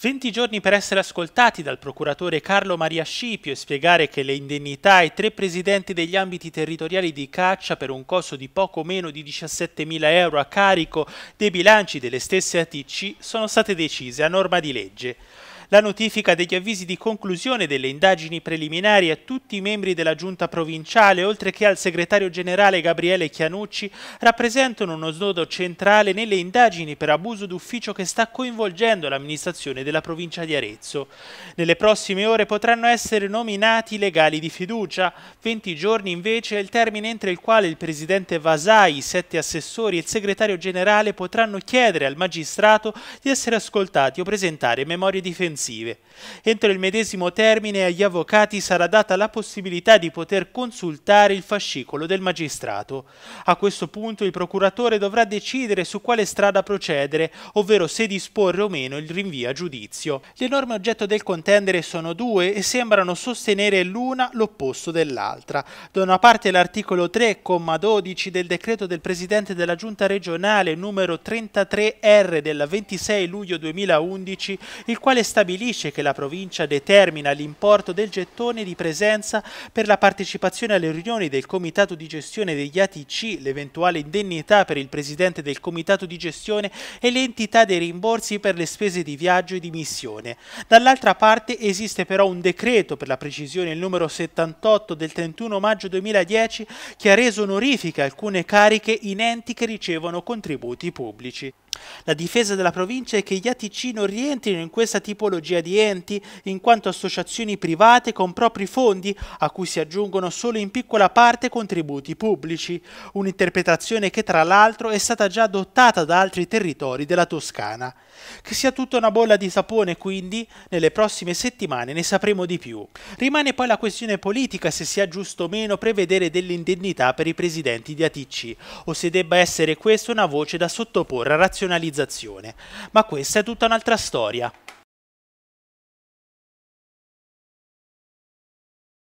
20 giorni per essere ascoltati dal procuratore Carlo Maria Scipio e spiegare che le indennità ai tre presidenti degli ambiti territoriali di caccia per un costo di poco meno di 17.000 euro a carico dei bilanci delle stesse ATC sono state decise a norma di legge la notifica degli avvisi di conclusione delle indagini preliminari a tutti i membri della giunta provinciale, oltre che al segretario generale Gabriele Chianucci, rappresentano uno snodo centrale nelle indagini per abuso d'ufficio che sta coinvolgendo l'amministrazione della provincia di Arezzo. Nelle prossime ore potranno essere nominati legali di fiducia, 20 giorni invece è il termine entro il quale il presidente Vasai, i sette assessori e il segretario generale potranno chiedere al magistrato di essere ascoltati o presentare memorie difensive difensive. Entro il medesimo termine agli avvocati sarà data la possibilità di poter consultare il fascicolo del magistrato. A questo punto il procuratore dovrà decidere su quale strada procedere, ovvero se disporre o meno il rinvio a giudizio. Le norme oggetto del contendere sono due e sembrano sostenere l'una l'opposto dell'altra. Da una parte l'articolo 3,12 del decreto del Presidente della Giunta regionale numero 33R del 26 luglio 2011, il quale stabilisce stabilisce che la provincia determina l'importo del gettone di presenza per la partecipazione alle riunioni del comitato di gestione degli ATC, l'eventuale indennità per il presidente del comitato di gestione e l'entità dei rimborsi per le spese di viaggio e di missione. Dall'altra parte esiste però un decreto, per la precisione il numero 78 del 31 maggio 2010, che ha reso onorifica alcune cariche in enti che ricevono contributi pubblici. La difesa della provincia è che gli ATC non rientrino in questa tipologia di enti, in quanto associazioni private con propri fondi, a cui si aggiungono solo in piccola parte contributi pubblici, un'interpretazione che tra l'altro è stata già adottata da altri territori della Toscana. Che sia tutta una bolla di sapone quindi, nelle prossime settimane ne sapremo di più. Rimane poi la questione politica se sia giusto o meno prevedere delle indennità per i presidenti di ATC, o se debba essere questa una voce da sottoporre a razionalizzazione razionalizzazione. Ma questa è tutta un'altra storia.